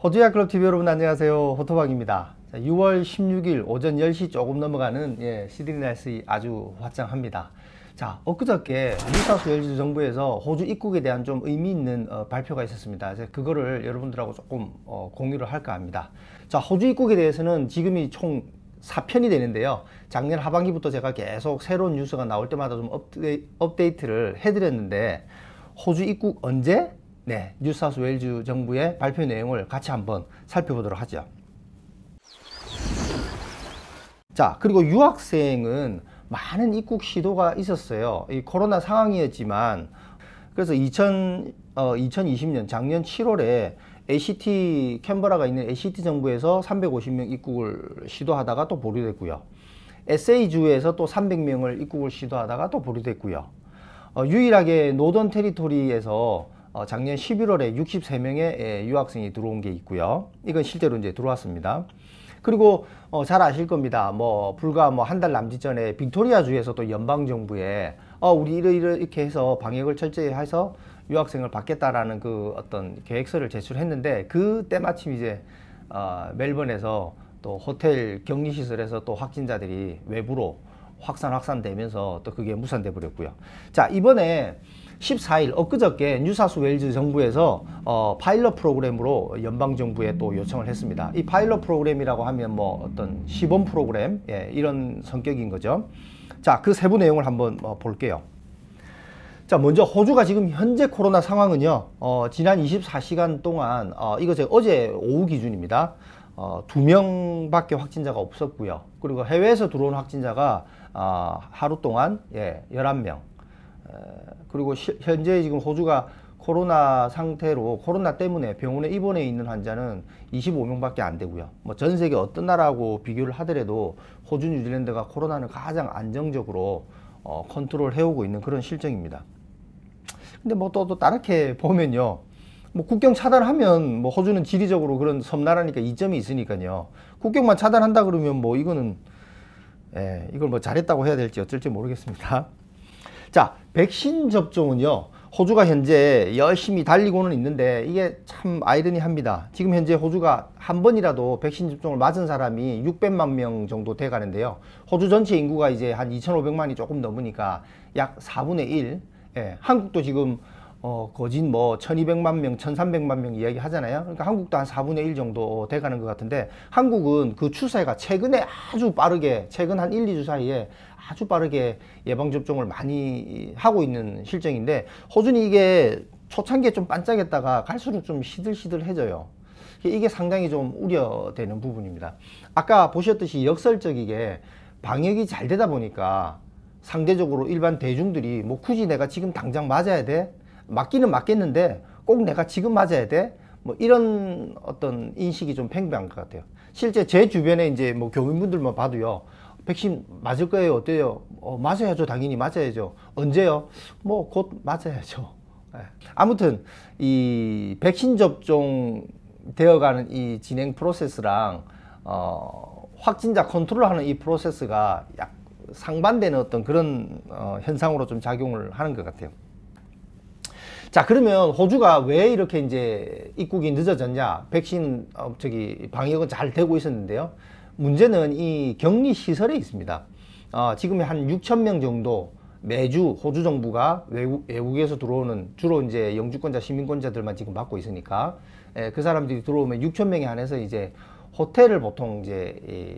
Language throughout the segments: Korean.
호주야 클럽 TV 여러분 안녕하세요. 호토박입니다. 6월 16일 오전 10시 조금 넘어가는 예, 시드니 나 날씨 아주 화창합니다. 자, 엊그저께 뉴사우스웨일즈 정부에서 호주 입국에 대한 좀 의미 있는 어, 발표가 있었습니다. 이제 그거를 여러분들하고 조금 어, 공유를 할까 합니다. 자, 호주 입국에 대해서는 지금이 총 4편이 되는데요. 작년 하반기부터 제가 계속 새로운 뉴스가 나올 때마다 좀 업데이, 업데이트를 해드렸는데 호주 입국 언제? 네, 뉴사우스 웨일즈 정부의 발표 내용을 같이 한번 살펴보도록 하죠. 자, 그리고 유학생은 많은 입국 시도가 있었어요. 이 코로나 상황이었지만 그래서 2000, 어, 2020년 작년 7월에 ACT 캔버라가 있는 ACT 정부에서 350명 입국을 시도하다가 또 보류됐고요. SA주에서 또 300명을 입국을 시도하다가 또 보류됐고요. 어, 유일하게 노던 테리토리에서 어, 작년 11월에 63명의 예, 유학생이 들어온 게 있고요. 이건 실제로 이제 들어왔습니다. 그리고 어, 잘 아실 겁니다. 뭐 불과 뭐 한 달 남짓 전에 빅토리아 주에서도 연방 정부에 어, 우리 이렇게 해서 방역을 철저히 해서 유학생을 받겠다라는 그 어떤 계획서를 제출했는데 그 때마침 이제 어, 멜번에서 또 호텔 격리 시설에서 또 확진자들이 외부로 확산 확산되면서 또 그게 무산돼 버렸고요. 자 이번에 14일 엊그저께 뉴사스 웰즈 정부에서 어, 파일럿 프로그램으로 연방정부에 또 요청을 했습니다. 이 파일럿 프로그램이라고 하면 뭐 어떤 시범 프로그램 예, 이런 성격인 거죠. 자 그 세부 내용을 한번 어, 볼게요. 자 먼저 호주가 지금 현재 코로나 상황은요 어, 지난 24시간 동안 어, 이것제 어제 오후 기준입니다 어, 두명밖에 확진자가 없었고요 그리고 해외에서 들어온 확진자가 아, 하루 동안 예, 11명. 에, 그리고 시, 현재 지금 호주가 코로나 상태로 코로나 때문에 병원에 입원해 있는 환자는 25명밖에 안 되고요. 뭐 전 세계 어떤 나라하고 비교를 하더라도 호주, 뉴질랜드가 코로나는 가장 안정적으로 어, 컨트롤 해오고 있는 그런 실정입니다. 근데 뭐또 또 다르게 보면요. 뭐 국경 차단하면 뭐 호주는 지리적으로 그런 섬나라니까 이점이 있으니까요. 국경만 차단한다 그러면 뭐 이거는 예, 이걸 뭐 잘했다고 해야 될지 어쩔지 모르겠습니다. 자, 백신 접종은요. 호주가 현재 열심히 달리고는 있는데 이게 참 아이러니합니다. 지금 현재 호주가 한 번이라도 백신 접종을 맞은 사람이 600만 명 정도 돼 가는데요. 호주 전체 인구가 이제 한 2,500만이 조금 넘으니까 약 4분의 1. 예, 한국도 지금 어, 거진 뭐 1200만 명, 1300만 명 이야기 하잖아요. 그러니까 한국도 한 4분의 1 정도 돼 가는 것 같은데 한국은 그 추세가 최근에 아주 빠르게 최근 한 1, 2주 사이에 아주 빠르게 예방접종을 많이 하고 있는 실정인데 호준이 이게 초창기에 좀 반짝였다가 갈수록 좀 시들시들해져요. 이게 상당히 좀 우려되는 부분입니다. 아까 보셨듯이 역설적이게 방역이 잘 되다 보니까 상대적으로 일반 대중들이 뭐 굳이 내가 지금 당장 맞아야 돼? 맞기는 맞겠는데 꼭 내가 지금 맞아야 돼? 뭐 이런 어떤 인식이 좀 팽배한 것 같아요. 실제 제 주변에 이제 뭐 교민분들만 봐도요. 백신 맞을 거예요? 어때요? 어, 맞아야죠. 당연히 맞아야죠. 언제요? 뭐 곧 맞아야죠. 네. 아무튼 이 백신 접종 되어가는 이 진행 프로세스랑 어, 확진자 컨트롤하는 이 프로세스가 약 상반되는 어떤 그런 어, 현상으로 좀 작용을 하는 것 같아요. 자 그러면 호주가 왜 이렇게 이제 입국이 늦어졌냐 백신 어, 저기 방역은 잘 되고 있었는데요 문제는 이 격리 시설에 있습니다 어, 지금 한 6천 명 정도 매주 호주 정부가 외국, 외국에서 들어오는 주로 이제 영주권자 시민권자들만 지금 받고 있으니까 에, 예, 그 사람들이 들어오면 6천 명에 한해서 이제 호텔을 보통 이제 이,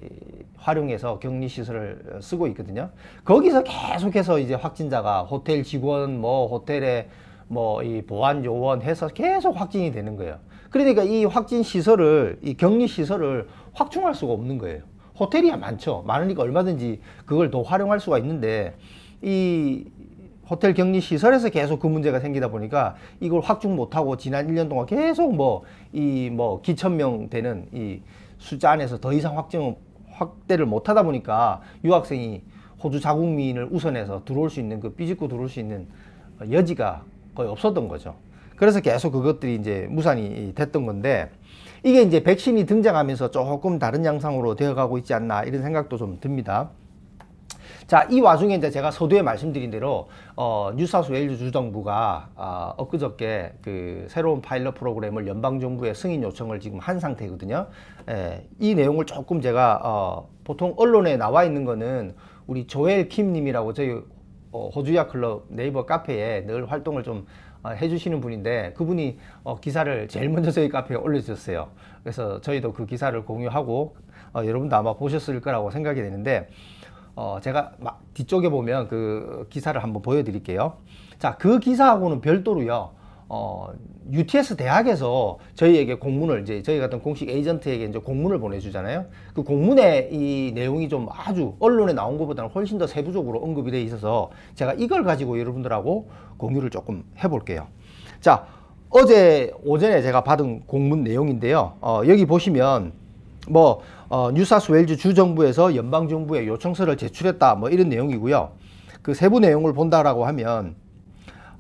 활용해서 격리 시설을 어, 쓰고 있거든요. 거기서 계속해서 이제 확진자가 호텔 직원 뭐 호텔에 뭐이 보안 요원 해서 계속 확진이 되는 거예요. 그러니까 이 확진 시설을 이 격리 시설을 확충할 수가 없는 거예요. 호텔이야 많죠. 많으니까 얼마든지 그걸 더 활용할 수가 있는데 이 호텔 격리 시설에서 계속 그 문제가 생기다 보니까 이걸 확충 못하고 지난 1년 동안 계속 뭐 이뭐 뭐천명 되는 이 숫자 안에서 더 이상 확정 확대를 못하다 보니까 유학생이 호주 자국민을 우선해서 들어올 수 있는 그 삐집고 들어올 수 있는 여지가 거의 없었던 거죠. 그래서 계속 그것들이 이제 무산이 됐던 건데 이게 이제 백신이 등장하면서 조금 다른 양상으로 되어가고 있지 않나 이런 생각도 좀 듭니다. 자, 이 와중에 이제 제가 서두에 말씀드린 대로 어, 뉴사스웨일즈 주정부가 어, 엊그저께 그 새로운 파일럿 프로그램을 연방정부에 승인 요청을 지금 한 상태거든요. 예, 이 내용을 조금 제가 어, 보통 언론에 나와 있는 거는 우리 조엘 킴님이라고 저희 어, 호주야 클럽 네이버 카페에 늘 활동을 좀 어, 해주시는 분인데 그분이 어, 기사를 제일 먼저 저희 카페에 올려주셨어요. 그래서 저희도 그 기사를 공유하고 여러분도 아마 보셨을 거라고 생각이 되는데 제가 막 뒤쪽에 보면 그 기사를 한번 보여드릴게요. 자, 그 기사하고는 별도로요. 어, UTS 대학에서 저희에게 공문을 이제 저희 같은 공식 에이전트에게 이제 공문을 보내주잖아요. 그 공문의 이 내용이 좀 아주 언론에 나온 것보다는 훨씬 더 세부적으로 언급이 돼 있어서 제가 이걸 가지고 여러분들하고 공유를 조금 해볼게요. 자, 어제 오전에 제가 받은 공문 내용인데요. 어, 여기 보시면 뭐 어, 뉴사스웨일즈 주정부에서 연방정부에 요청서를 제출했다 뭐 이런 내용이고요. 그 세부 내용을 본다라고 하면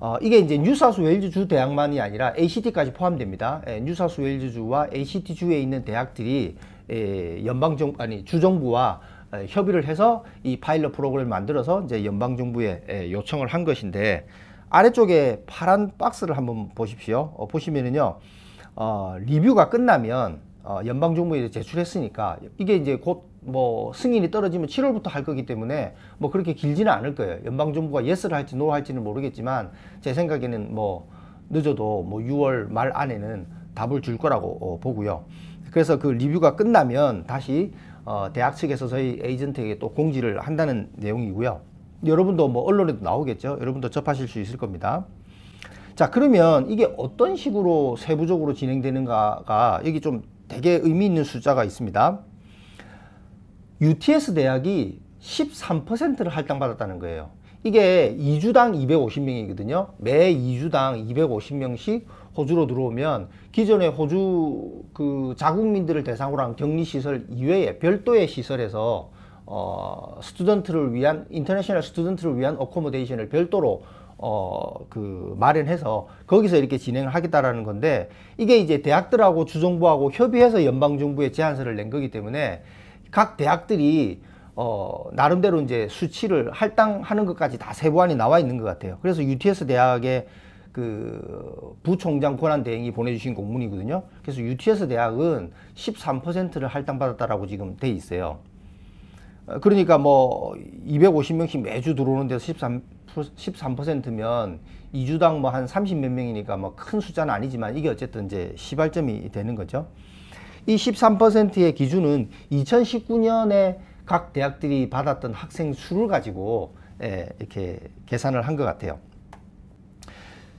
어, 이게 이제 뉴사스 웨일즈주 대학만이 아니라 ACT까지 포함됩니다. 예, 뉴사스 웨일즈주와 ACT주에 있는 대학들이 예, 연방정 아니 주정부와 예, 협의를 해서 이 파일럿 프로그램을 만들어서 이제 연방정부에 예, 요청을 한 것인데 아래쪽에 파란 박스를 한번 보십시오. 어, 보시면은요, 어, 리뷰가 끝나면 어, 연방정부에 제출했으니까 이게 이제 곧뭐 승인이 떨어지면 7월부터 할 거기 때문에 뭐 그렇게 길지는 않을 거예요. 연방 정부가 예스를 할지 노 할지는 모르겠지만 제 생각에는 뭐 늦어도 뭐 6월 말 안에는 답을 줄 거라고 어, 보고요. 그래서 그 리뷰가 끝나면 다시 어, 대학 측에서 저희 에이전트에게 또 공지를 한다는 내용이고요. 여러분도 뭐 언론에도 나오겠죠. 여러분도 접하실 수 있을 겁니다. 자 그러면 이게 어떤 식으로 세부적으로 진행되는가가 여기 좀 되게 의미 있는 숫자가 있습니다. UTS 대학이 13%를 할당받았다는 거예요. 이게 2주당 250명이거든요. 매 2주당 250명씩 호주로 들어오면 기존의 호주 그 자국민들을 대상으로 한 격리시설 이외에 별도의 시설에서 어, 스튜던트를 위한 인터내셔널 스튜던트를 위한 어코모데이션을 별도로 어, 그 마련해서 거기서 이렇게 진행을 하겠다라는 건데 이게 이제 대학들하고 주정부하고 협의해서 연방정부에 제안서를 낸 거기 때문에 각 대학들이 어, 나름대로 이제 수치를 할당하는 것까지 다 세부안이 나와 있는 것 같아요. 그래서 UTS 대학의 그 부총장 권한 대행이 보내주신 공문이거든요. 그래서 UTS 대학은 13%를 할당받았다라고 지금 돼 있어요. 어, 그러니까 뭐 250명씩 매주 들어오는 데서 13, 13%면 2주당 뭐 한 30 몇 명이니까 뭐 큰 숫자는 아니지만 이게 어쨌든 이제 시발점이 되는 거죠. 이 13%의 기준은 2019년에 각 대학들이 받았던 학생 수를 가지고 예, 이렇게 계산을 한 것 같아요.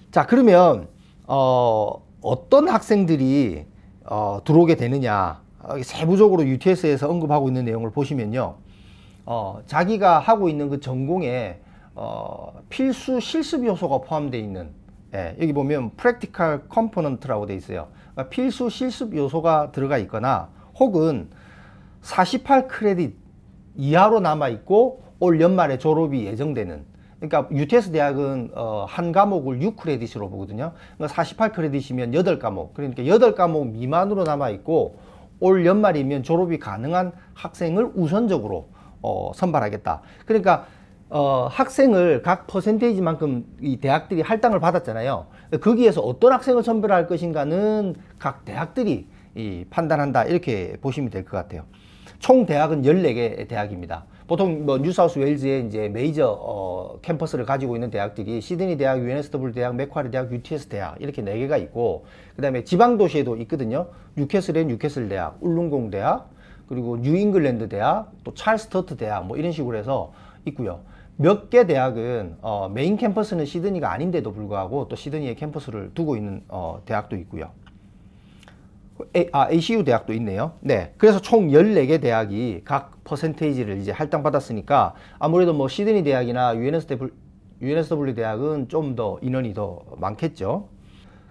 자 그러면 어, 어떤 학생들이 어, 들어오게 되느냐 어, 세부적으로 UTS에서 언급하고 있는 내용을 보시면요. 어, 자기가 하고 있는 그 전공에 어, 필수 실습 요소가 포함되어 있는 예, 여기 보면 프랙티컬 컴포넌트라고 되어 있어요. 그러니까 필수 실습 요소가 들어가 있거나 혹은 48 크레딧 이하로 남아 있고 올 연말에 졸업이 예정되는 그러니까 UTS 대학은 어, 한 과목을 6크레딧으로 보거든요. 그러니까 48크레딧이면 8과목. 그러니까 8과목 미만으로 남아 있고 올 연말이면 졸업이 가능한 학생을 우선적으로 어, 선발하겠다. 그러니까 어, 학생을 각 퍼센테이지만큼 이 대학들이 할당을 받았잖아요. 거기에서 어떤 학생을 선별할 것인가는 각 대학들이 판단한다 이렇게 보시면 될 것 같아요. 총 대학은 14개 대학입니다. 보통 뭐 뉴사우스 웨일즈에 이제 메이저 어, 캠퍼스를 가지고 있는 대학들이 시드니 대학, UNSW 대학, 맥쿼리 대학, UTS 대학 이렇게 네 개가 있고 그다음에 지방 도시에도 있거든요. 뉴캐슬엔 뉴캐슬 대학, 울릉공 대학, 그리고 뉴잉글랜드 대학, 또 찰스터트 대학 뭐 이런 식으로 해서 있고요. 몇개 대학은 어, 메인 캠퍼스는 시드니가 아닌데도 불구하고 또 시드니에 캠퍼스를 두고 있는 어, 대학도 있고요. A, 아, ACU 대학도 있네요. 네. 그래서 총 14개 대학이 각 퍼센테이지를 이제 할당받았으니까 아무래도 뭐 시드니 대학이나 UNSW 대학은 좀 더 인원이 더 많겠죠.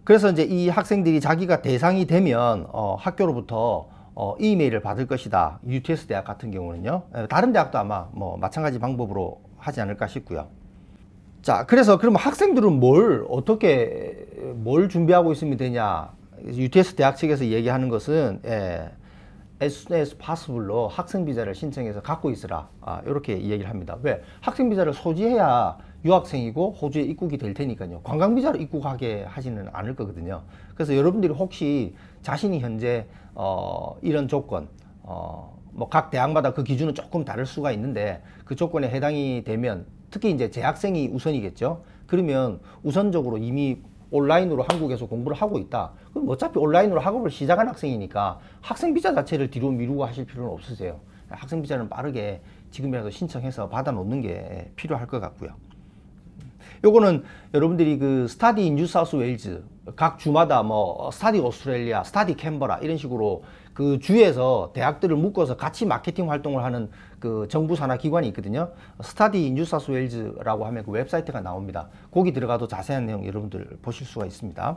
그래서 이제 이 학생들이 자기가 대상이 되면 어, 학교로부터 어, 이메일을 받을 것이다. UTS 대학 같은 경우는요. 다른 대학도 아마 뭐 마찬가지 방법으로 하지 않을까 싶고요. 자, 그래서 그럼 학생들은 뭘 어떻게 뭘 준비하고 있으면 되냐? UTS 대학 측에서 얘기하는 것은 예, as soon as possible로 학생 비자를 신청해서 갖고 있으라 아, 이렇게 얘기를 합니다. 왜? 학생 비자를 소지해야 유학생이고 호주에 입국이 될 테니까요. 관광 비자로 입국하게 하지는 않을 거거든요. 그래서 여러분들이 혹시 자신이 현재 어, 이런 조건 어, 뭐각 대학마다 그 기준은 조금 다를 수가 있는데 그 조건에 해당이 되면 특히 이제 재학생이 우선이겠죠. 그러면 우선적으로 이미 온라인으로 한국에서 공부를 하고 있다. 그럼 어차피 온라인으로 학업을 시작한 학생이니까 학생 비자 자체를 뒤로 미루고 하실 필요는 없으세요. 학생 비자는 빠르게 지금이라도 신청해서 받아 놓는 게 필요할 것 같고요. 요거는 여러분들이 그 스타디 뉴 사우스 웨일즈 각 주마다 뭐 스타디 오스트레일리아, 스타디 캔버라 이런 식으로 그 주에서 대학들을 묶어서 같이 마케팅 활동을 하는 그 정부 산하 기관이 있거든요. 스타디 뉴사스 웰즈라고 하면 그 웹사이트가 나옵니다. 거기 들어가도 자세한 내용 여러분들 보실 수가 있습니다.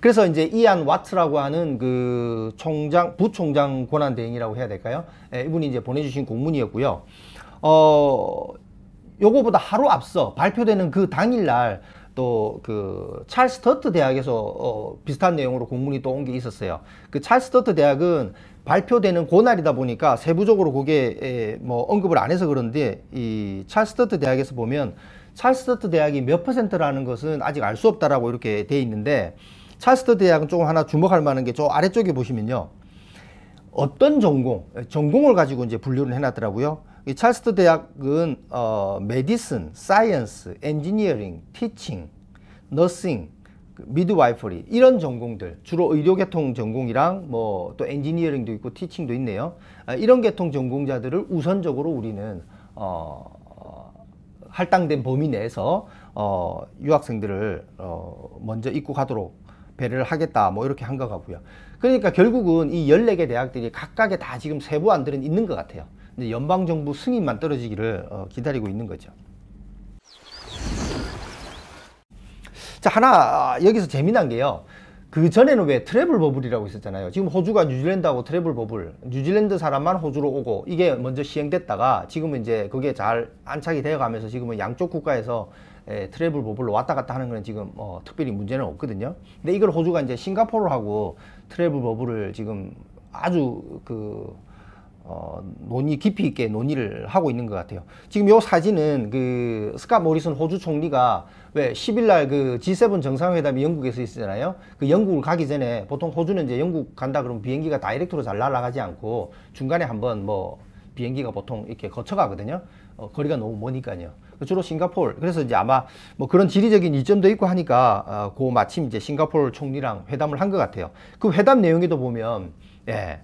그래서 이제 이안 와트라고 하는 그 총장 부총장 권한 대행이라고 해야 될까요? 예, 이분이 이제 보내주신 공문이었고요. 어 요거보다 하루 앞서 발표되는 그 당일날 또그 찰스 터트 대학에서 어 비슷한 내용으로 공문이 또 온 게 있었어요. 그 찰스 터트 대학은 발표되는 고날이다 보니까 세부적으로 그게 에, 뭐 언급을 안 해서 그런데 이 찰스 터트 대학에서 보면 찰스 터트 대학이 몇 퍼센트라는 것은 아직 알 수 없다라고 이렇게 돼 있는데 찰스 터트 대학은 조금 하나 주목할 만한 게 저 아래쪽에 보시면요. 어떤 전공, 전공을 가지고 이제 분류를 해놨더라고요. 이 찰스트 대학은 어, 메디슨, 사이언스, 엔지니어링, 티칭, 너싱, 미드와이퍼리 이런 전공들 주로 의료계통 전공이랑 뭐 또 엔지니어링도 있고 티칭도 있네요 아, 이런 계통 전공자들을 우선적으로 우리는 어, 어, 할당된 범위 내에서 어, 유학생들을 어, 먼저 입국하도록 배를 려 하겠다 뭐 이렇게 한거 같고요 그러니까 결국은 이 열네 개 대학들이 각각의다 지금 세부 안들은 있는 것 같아요 연방 정부 승인만 떨어지기를 어, 기다리고 있는 거죠. 자 하나 아, 여기서 재미난 게요. 그 전에는 왜 트래블 버블이라고 있었잖아요. 지금 호주가 뉴질랜드하고 트래블 버블, 뉴질랜드 사람만 호주로 오고 이게 먼저 시행됐다가 지금은 이제 그게 잘 안착이 되어가면서 지금은 양쪽 국가에서 에, 트래블 버블로 왔다 갔다 하는 건 지금 어, 특별히 문제는 없거든요. 근데 이걸 호주가 이제 싱가포르하고 트래블 버블을 지금 아주 그 어, 논의 깊이 있게 논의를 하고 있는 것 같아요. 지금 이 사진은 그 스카 모리슨 호주 총리가 왜 10일 날 그 G7 정상회담이 영국에서 있었잖아요. 그 영국을 가기 전에 보통 호주는 이제 영국 간다 그러면 비행기가 다이렉트로 잘 날아가지 않고 중간에 한번 뭐 비행기가 보통 이렇게 거쳐가거든요. 어, 거리가 너무 머니까요. 그 주로 싱가폴 그래서 이제 아마 뭐 그런 지리적인 이점도 있고 하니까 어, 그 마침 이제 싱가폴 총리랑 회담을 한 것 같아요. 그 회담 내용에도 보면 예.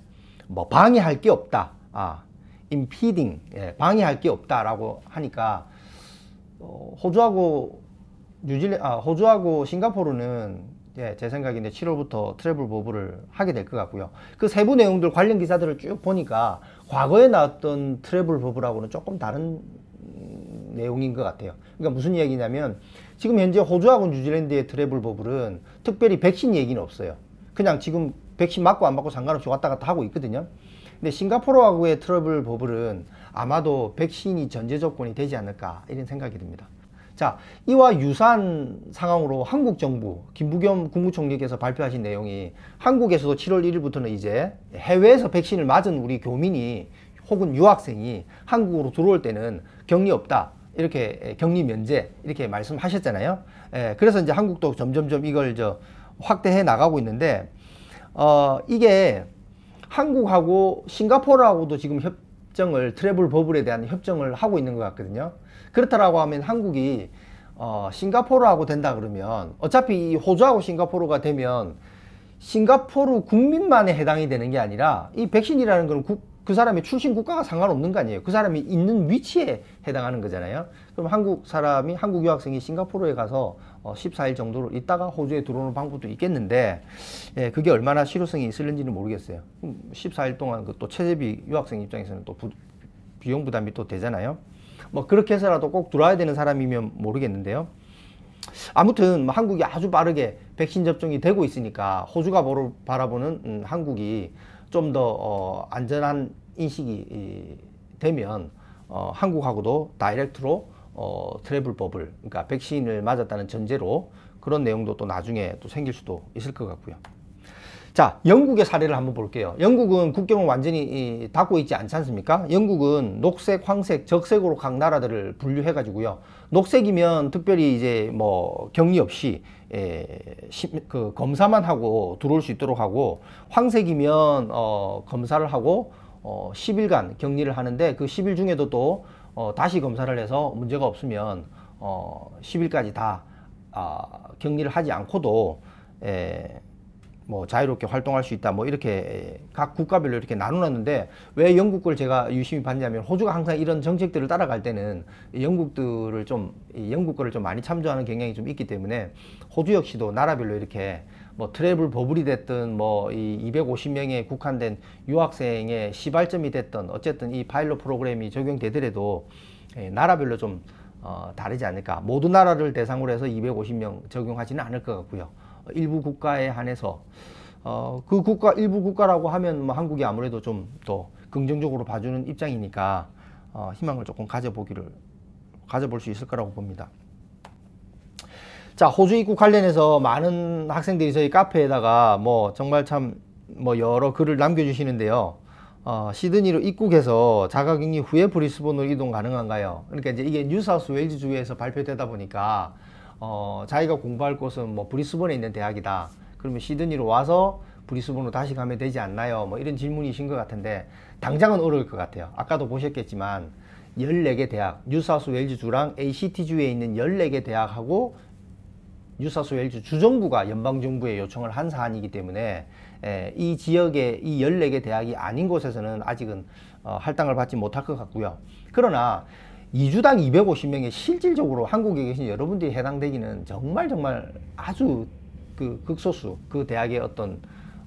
뭐 방해할 게 없다. 아, impeding, 예, 방해할 게 없다라고 하니까 어, 호주하고 뉴질 아, 호주하고 싱가포르는 예, 제 생각인데 7월부터 트래블 보브를 하게 될 것 같고요. 그 세부 내용들 관련 기사들을 쭉 보니까 과거에 나왔던 트래블 보브라고는 조금 다른 내용인 것 같아요. 그러니까 무슨 이야기냐면 지금 현재 호주하고 뉴질랜드의 트래블 버블은 특별히 백신 얘기는 없어요. 그냥 지금 백신 맞고 안 맞고 상관없이 왔다 갔다 하고 있거든요. 근데 싱가포르하고의 트러블 버블은 아마도 백신이 전제 조건이 되지 않을까 이런 생각이 듭니다. 자, 이와 유사한 상황으로 한국 정부 김부겸 국무총리께서 발표하신 내용이 한국에서도 7월 1일부터는 이제 해외에서 백신을 맞은 우리 교민이 혹은 유학생이 한국으로 들어올 때는 격리 없다. 이렇게 격리 면제 이렇게 말씀하셨잖아요. 그래서 이제 한국도 점점점 이걸 저 확대해 나가고 있는데 어, 이게 한국하고 싱가포르하고도 지금 협정을 트래블 버블에 대한 협정을 하고 있는 것 같거든요. 그렇다라고 하면 한국이 어, 싱가포르하고 된다 그러면 어차피 호주하고 싱가포르가 되면 싱가포르 국민만에 해당이 되는 게 아니라 이 백신이라는 거 국, 그 사람이 출신 국가가 상관없는 거 아니에요. 그 사람이 있는 위치에 해당하는 거잖아요. 그럼 한국 사람이 한국 유학생이 싱가포르에 가서 어, 14일 정도로 있다가 호주에 들어오는 방법도 있겠는데 예, 그게 얼마나 실효성이 있을는지는 모르겠어요. 14일 동안 그 또 체제비 유학생 입장에서는 또 부, 비용 부담이 또 되잖아요. 뭐 그렇게 해서라도 꼭 들어와야 되는 사람이면 모르겠는데요. 아무튼 뭐 한국이 아주 빠르게 백신 접종이 되고 있으니까 호주가 바라보는 음, 한국이 좀더 어, 안전한 인식이 되면 어, 한국하고도 다이렉트로 어, 트래블법을 그러니까 백신을 맞았다는 전제로 그런 내용도 또 나중에 또 생길 수도 있을 것 같고요. 자 영국의 사례를 한번 볼게요. 영국은 국경을 완전히 이, 닫고 있지 않지 않습니까? 영국은 녹색, 황색, 적색으로 각 나라들을 분류해 가지고요. 녹색이면 특별히 이제 뭐 격리 없이 예, 그 검사만 하고 들어올 수 있도록 하고 황색이면 어, 검사를 하고 어, 10일간 격리를 하는데 그 10일 중에도 또 어, 다시 검사를 해서 문제가 없으면 어, 10일까지 다 아, 격리를 하지 않고도 에, 예, 뭐 자유롭게 활동할 수 있다 뭐 이렇게 각 국가별로 이렇게 나누었는데 왜 영국 을 제가 유심히 봤냐면 호주가 항상 이런 정책들을 따라갈 때는 영국들을 좀 영국 거를 좀 많이 참조하는 경향이 좀 있기 때문에 호주 역시도 나라별로 이렇게 뭐 트래블 버블이 됐든 뭐이 250명에 국한된 유학생의 시발점이 됐든 어쨌든 이 파일럿 프로그램이 적용되더라도 예, 나라별로 좀 어, 다르지 않을까. 모든 나라를 대상으로 해서 250명 적용하지는 않을 것 같고요. 일부 국가에 한해서 어, 그 국가 일부 국가라고 하면 뭐 한국이 아무래도 좀 더 긍정적으로 봐주는 입장이니까 어, 희망을 조금 가져보기를 가져볼 수 있을 거라고 봅니다. 자 호주 입국 관련해서 많은 학생들이 저희 카페에다가 뭐 정말 참 뭐 여러 글을 남겨주시는데요. 어, 시드니로 입국해서 자가격리 후에 브리스본으로 이동 가능한가요? 그러니까 이제 이게 뉴사우스 웨일즈 주에서 발표되다 보니까 어, 자기가 공부할 곳은 뭐 브리스본에 있는 대학이다. 그러면 시드니로 와서 브리스본으로 다시 가면 되지 않나요? 뭐 이런 질문이신 것 같은데 당장은 어려울 것 같아요. 아까도 보셨겠지만 14개 대학, 뉴사우스 웨일즈주랑 ACT주에 있는 14개 대학하고 뉴사우스웨즈 주정부가 연방정부에 요청을 한 사안이기 때문에 에, 예, 이 지역의 이 14개 대학이 아닌 곳에서는 아직은 어, 할당을 받지 못할 것 같고요. 그러나 이주당 250명에 실질적으로 한국에 계신 여러분들이 해당되기는 정말 정말 아주 그 극소수 그 대학의 어떤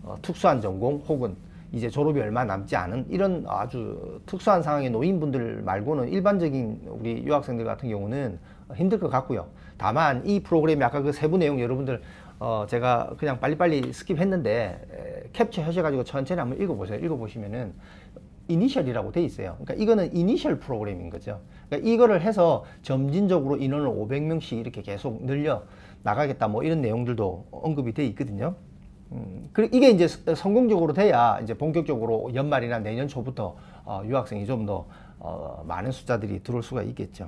어, 특수한 전공 혹은 이제 졸업이 얼마 남지 않은 이런 아주 특수한 상황의 노인분들 말고는 일반적인 우리 유학생들 같은 경우는 힘들 것 같고요. 다만 이 프로그램이 아까 그 세부 내용 여러분들 어 제가 그냥 빨리빨리 스킵했는데 캡처하셔가지고 천천히 한번 읽어보세요. 읽어보시면은 이니셜이라고 돼 있어요. 그러니까 이거는 이니셜 프로그램인 거죠. 그러니까 이거를 해서 점진적으로 인원을 500명씩 이렇게 계속 늘려 나가겠다 뭐 이런 내용들도 언급이 돼 있거든요. 음, 그리고 이게 이제 성공적으로 돼야 이제 본격적으로 연말이나 내년 초부터 어, 유학생이 좀 더 어, 많은 숫자들이 들어올 수가 있겠죠.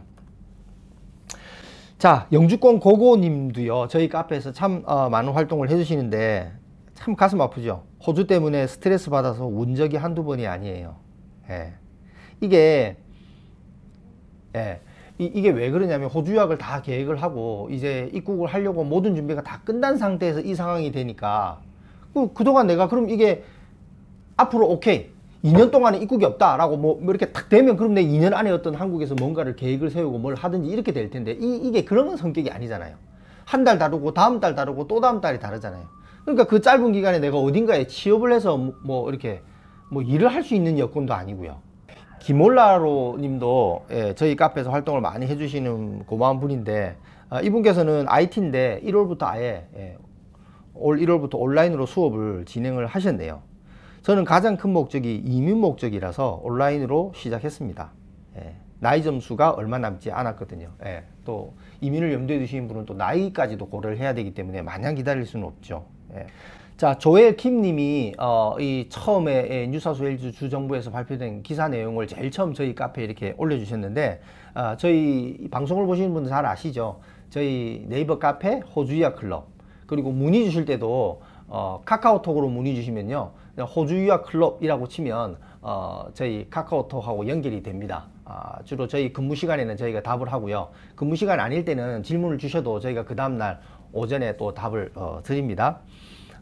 자, 영주권 고고님도요. 저희 카페에서 참 어, 많은 활동을 해주시는데 참 가슴 아프죠. 호주 때문에 스트레스 받아서 운 적이 한두 번이 아니에요. 예. 이게 예. 이, 게왜 그러냐면 호주약을 다 계획을 하고 이제 입국을 하려고 모든 준비가 다 끝난 상태에서 이 상황이 되니까 그, 그동안 내가 그럼 이게 앞으로 오케이 2년 동안은 입국이 없다라고 뭐, 뭐 이렇게 탁 되면 그럼 내 2년 안에 어떤 한국에서 뭔가를 계획을 세우고 뭘 하든지 이렇게 될 텐데 이, 이게 그런 성격이 아니잖아요. 한 달 다르고 다음 달 다르고 또 다음 달이 다르잖아요. 그러니까 그 짧은 기간에 내가 어딘가에 취업을 해서 뭐, 뭐 이렇게 뭐 일을 할 수 있는 여건도 아니고요. 김올라로 님도 예, 저희 카페에서 활동을 많이 해주시는 고마운 분인데 아, 이분께서는 IT인데 1월부터 아예 예, 올 1월부터 온라인으로 수업을 진행을 하셨네요. 저는 가장 큰 목적이 이민 목적이라서 온라인으로 시작했습니다. 예. 나이 점수가 얼마 남지 않았거든요. 예. 또 이민을 염두에 두시는 분은 또 나이까지도 고려를 해야 되기 때문에 마냥 기다릴 수는 없죠. 예. 자, 조엘 킴님이 어, 이 처음에 예, 뉴사우스웨일즈 주정부에서 발표된 기사 내용을 제일 처음 저희 카페에 이렇게 올려주셨는데 어, 저희 방송을 보시는 분들 잘 아시죠? 저희 네이버 카페 호주이아 클럽 그리고 문의 주실 때도 어, 카카오톡으로 문의 주시면요 호주 유학 클럽이라고 치면 어, 저희 카카오톡하고 연결이 됩니다. 아, 주로 저희 근무 시간에는 저희가 답을 하고요. 근무 시간 아닐 때는 질문을 주셔도 저희가 그 다음날 오전에 또 답을 어, 드립니다.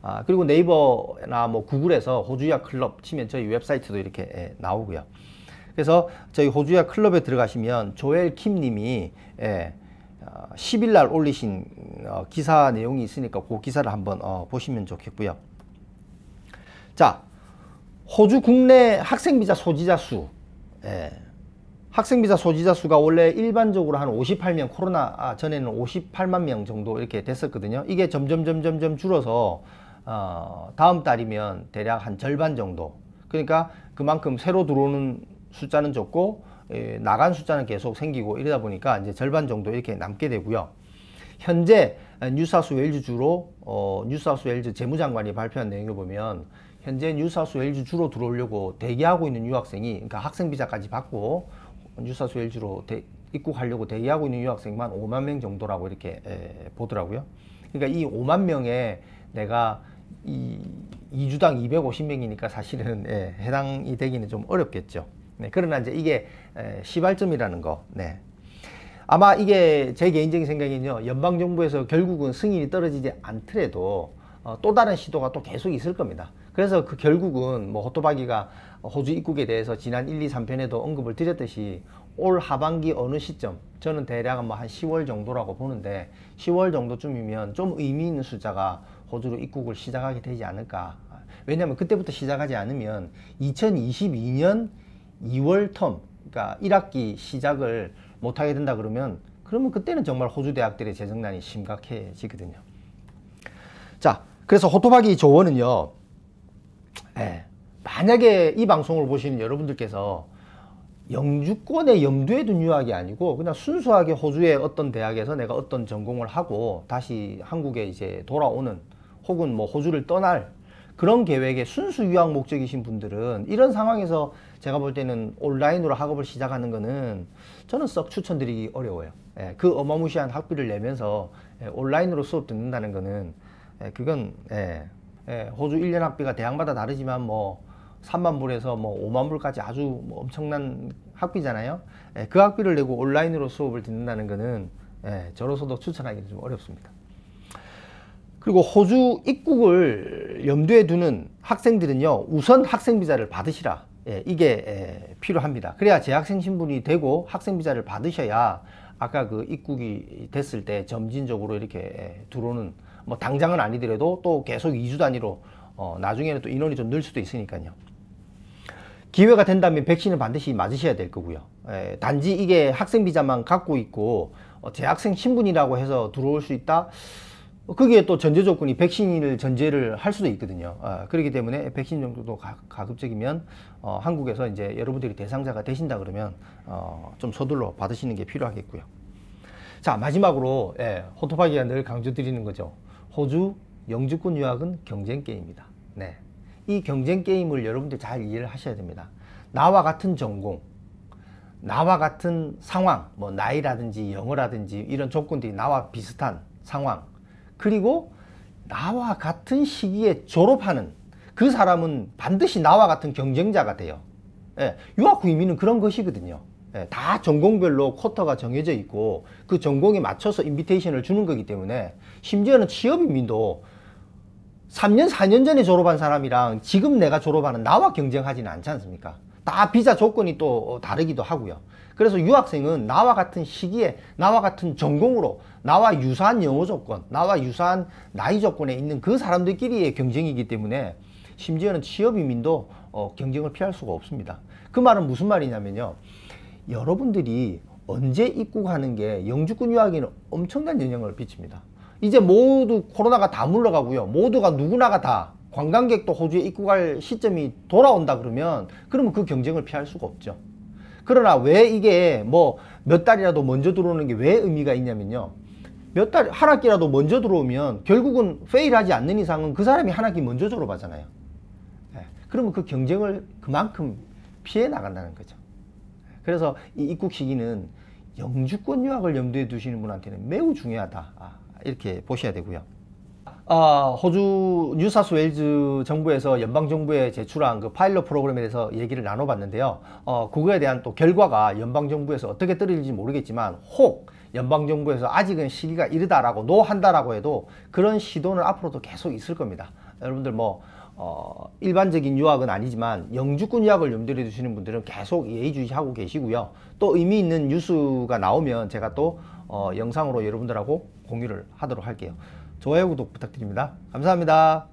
아, 그리고 네이버나 뭐 구글에서 호주야 클럽 치면 저희 웹사이트도 이렇게 예, 나오고요. 그래서 저희 호주야 클럽에 들어가시면 조엘 킴 님이 예, 어, 10일 날 올리신 어, 기사 내용이 있으니까 그 기사를 한번 어, 보시면 좋겠고요. 자, 호주 국내 학생비자 소지자 수. 예. 학생비자 소지자 수가 원래 일반적으로 한 58명, 코로나 아, 전에는 58만 명 정도 이렇게 됐었거든요. 이게 점점, 점점, 점 줄어서, 어, 다음 달이면 대략 한 절반 정도. 그러니까 그만큼 새로 들어오는 숫자는 적고, 예, 나간 숫자는 계속 생기고 이러다 보니까 이제 절반 정도 이렇게 남게 되고요. 현재 뉴사우스 웨일즈주로 어, 뉴사우스 웨일즈 재무장관이 발표한 내용을 보면 현재 유사수 LG 주로 들어오려고 대기하고 있는 유학생이 그러니까 학생 비자까지 받고 유사수 LG로 대, 입국하려고 대기하고 있는 유학생만 5만 명 정도라고 이렇게 에, 보더라고요. 그러니까 이 5만 명에 내가 이 2주당 250명이니까 사실은 예, 해당이 되기는 좀 어렵겠죠. 네, 그러나 이제 이게 에, 시발점이라는 거. 네. 아마 이게 제 개인적인 생각이는요 연방 정부에서 결국은 승인이 떨어지지 않더라도 어, 또 다른 시도가 또 계속 있을 겁니다. 그래서 그 결국은 뭐 호토바기가 호주 입국에 대해서 지난 1, 2, 3편에도 언급을 드렸듯이 올 하반기 어느 시점 저는 대략 뭐한 10월 정도라고 보는데 10월 정도쯤이면 좀 의미 있는 숫자가 호주로 입국을 시작하게 되지 않을까 왜냐하면 그때부터 시작하지 않으면 2022년 2월 텀 그러니까 1학기 시작을 못하게 된다 그러면 그러면 그때는 정말 호주 대학들의 재정난이 심각해지거든요 자 그래서 호토바기 조언은요 예. 만약에 이 방송을 보시는 여러분들께서 영주권에 염두에 둔 유학이 아니고 그냥 순수하게 호주의 어떤 대학에서 내가 어떤 전공을 하고 다시 한국에 이제 돌아오는 혹은 뭐 호주를 떠날 그런 계획의 순수 유학 목적이신 분들은 이런 상황에서 제가 볼 때는 온라인으로 학업을 시작하는 거는 저는 썩 추천드리기 어려워요. 예, 그 어마무시한 학비를 내면서 예, 온라인으로 수업 듣는다는 거는 예, 그건 예, 예, 호주 1년 학비가 대학마다 다르지만 뭐 3만 불에서 뭐 5만 불까지 아주 뭐 엄청난 학비잖아요. 예, 그 학비를 내고 온라인으로 수업을 듣는다는 것은 예, 저로서도 추천하기는 좀 어렵습니다. 그리고 호주 입국을 염두에 두는 학생들은요, 우선 학생 비자를 받으시라. 예, 이게 예, 필요합니다. 그래야 재학생 신분이 되고 학생 비자를 받으셔야 아까 그 입국이 됐을 때 점진적으로 이렇게 예, 들어오는 뭐 당장은 아니더라도 또 계속 2주 단위로 어, 나중에는 또 인원이 좀 늘 수도 있으니까요. 기회가 된다면 백신을 반드시 맞으셔야 될 거고요. 에, 예, 단지 이게 학생 비자만 갖고 있고 어, 재학생 신분이라고 해서 들어올 수 있다. 그게 또 전제 조건이 백신을 전제를 할 수도 있거든요. 아, 그렇기 때문에 백신 정도도 가, 급적이면 어, 한국에서 이제 여러분들이 대상자가 되신다 그러면 어, 좀 서둘러 받으시는 게 필요하겠고요. 자 마지막으로 예, 호토파기가 늘 강조드리는 거죠. 호주 영주권 유학은 경쟁 게임이다. 네. 이 경쟁 게임을 여러분들 잘 이해를 하셔야 됩니다. 나와 같은 전공, 나와 같은 상황, 뭐 나이라든지 영어라든지 이런 조건들이 나와 비슷한 상황, 그리고 나와 같은 시기에 졸업하는 그 사람은 반드시 나와 같은 경쟁자가 돼요. 예, 유학 후 이민은 그런 것이거든요. 예, 다 전공별로 쿼터가 정해져 있고 그 전공에 맞춰서 인비테이션을 주는 거기 때문에 심지어는 취업인민도 3년, 4년 전에 졸업한 사람이랑 지금 내가 졸업하는 나와 경쟁하지는 않지 않습니까? 다 비자 조건이 또 다르기도 하고요. 그래서 유학생은 나와 같은 시기에 나와 같은 전공으로 나와 유사한 영어 조건, 나와 유사한 나이 조건에 있는 그 사람들끼리의 경쟁이기 때문에 심지어는 취업 이민도 어, 경쟁을 피할 수가 없습니다. 그 말은 무슨 말이냐면요. 여러분들이 언제 입국하는 게 영주권 유학에는 엄청난 영향을 미칩니다. 이제 모두 코로나가 다 물러가고요. 모두가 누구나가 다 관광객도 호주에 입국할 시점이 돌아온다 그러면 그러면 그 경쟁을 피할 수가 없죠. 그러나 왜 이게 뭐 몇 달이라도 먼저 들어오는 게 왜 의미가 있냐면요. 몇 달, 한 학기라도 먼저 들어오면 결국은 페일하지 않는 이상은 그 사람이 한 학기 먼저 졸업하잖아요. 네. 그러면 그 경쟁을 그만큼 피해 나간다는 거죠. 그래서 이 입국 시기는 영주권 유학을 염두에 두시는 분한테는 매우 중요하다 아, 이렇게 보셔야 되고요. 아, 호주 뉴사스웨일즈 정부에서 연방 정부에 제출한 그 파일럿 프로그램에 대해서 얘기를 나눠봤는데요. 어, 그거에 대한 또 결과가 연방 정부에서 어떻게 떨어질지 모르겠지만 혹 연방 정부에서 아직은 시기가 이르다라고 노한다라고 해도 그런 시도는 앞으로도 계속 있을 겁니다. 여러분들 뭐 어, 일반적인 유학은 아니지만 영주권 유학을 염두에 두시는 분들은 계속 예의주시하고 계시고요. 또 의미 있는 뉴스가 나오면 제가 또 어, 영상으로 여러분들하고 공유를 하도록 할게요. 좋아요, 구독 부탁드립니다. 감사합니다.